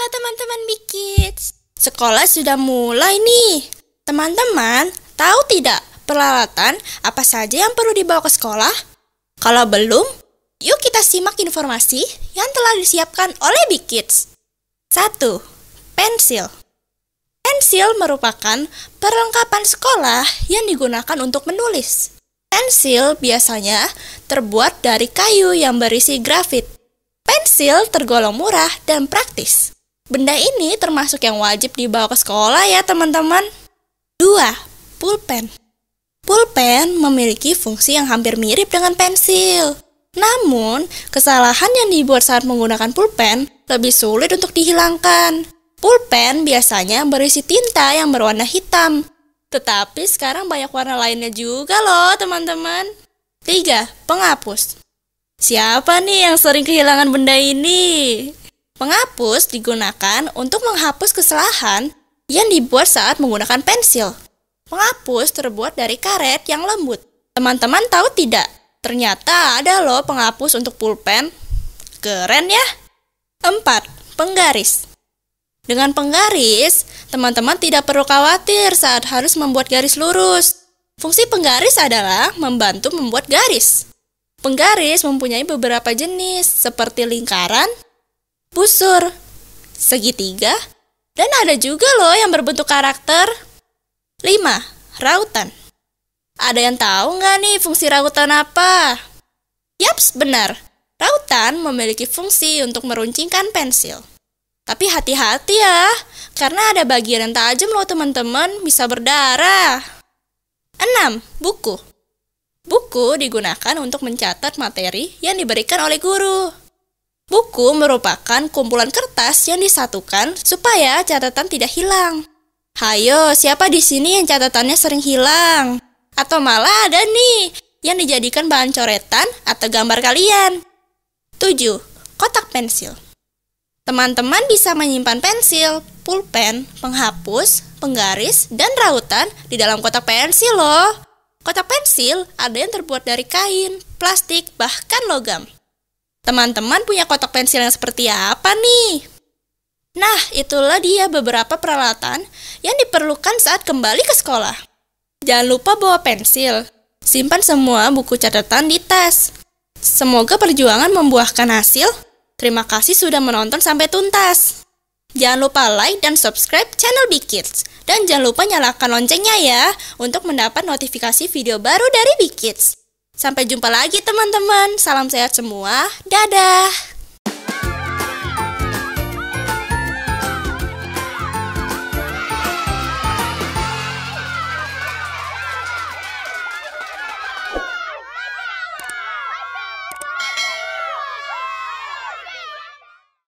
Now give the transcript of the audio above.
Halo teman-teman Big Kids. Sekolah sudah mulai nih. Teman-teman, tahu tidak peralatan apa saja yang perlu dibawa ke sekolah? Kalau belum, yuk kita simak informasi yang telah disiapkan oleh Big Kids. 1. Pensil. Pensil merupakan perlengkapan sekolah yang digunakan untuk menulis. Pensil biasanya terbuat dari kayu yang berisi grafit. Pensil tergolong murah dan praktis. Benda ini termasuk yang wajib dibawa ke sekolah ya teman-teman. 2. Pulpen Pulpen memiliki fungsi yang hampir mirip dengan pensil. Namun, kesalahan yang dibuat saat menggunakan pulpen lebih sulit untuk dihilangkan. Pulpen biasanya berisi tinta yang berwarna hitam. Tetapi sekarang banyak warna lainnya juga loh, teman-teman. 3. Penghapus Siapa nih yang sering kehilangan benda ini? Penghapus digunakan untuk menghapus kesalahan yang dibuat saat menggunakan pensil. Penghapus terbuat dari karet yang lembut. Teman-teman tahu tidak? Ternyata ada loh penghapus untuk pulpen. Keren ya? 4. Penggaris Dengan penggaris, teman-teman tidak perlu khawatir saat harus membuat garis lurus. Fungsi penggaris adalah membantu membuat garis. Penggaris mempunyai beberapa jenis, seperti lingkaran, busur, segitiga, dan ada juga loh yang berbentuk karakter. 5. Rautan Ada yang tahu nggak nih fungsi rautan apa? Yaps, benar. Rautan memiliki fungsi untuk meruncingkan pensil. Tapi hati-hati ya, karena ada bagian yang tajam loh teman-teman, bisa berdarah. 6. Buku Buku digunakan untuk mencatat materi yang diberikan oleh guru. Buku merupakan kumpulan kertas yang disatukan supaya catatan tidak hilang. Hayo, siapa di sini yang catatannya sering hilang? Atau malah ada nih yang dijadikan bahan coretan atau gambar kalian. 7. Kotak pensil. Teman-teman bisa menyimpan pensil, pulpen, penghapus, penggaris, dan rautan di dalam kotak pensil loh. Kotak pensil ada yang terbuat dari kain, plastik, bahkan logam. Teman-teman punya kotak pensil yang seperti apa nih? Nah, itulah dia beberapa peralatan yang diperlukan saat kembali ke sekolah. Jangan lupa bawa pensil. Simpan semua buku catatan di tas. Semoga perjuangan membuahkan hasil. Terima kasih sudah menonton sampai tuntas. Jangan lupa like dan subscribe channel Big Kids. Dan jangan lupa nyalakan loncengnya ya untuk mendapat notifikasi video baru dari Big Kids. Sampai jumpa lagi teman-teman. Salam sehat semua. Dadah.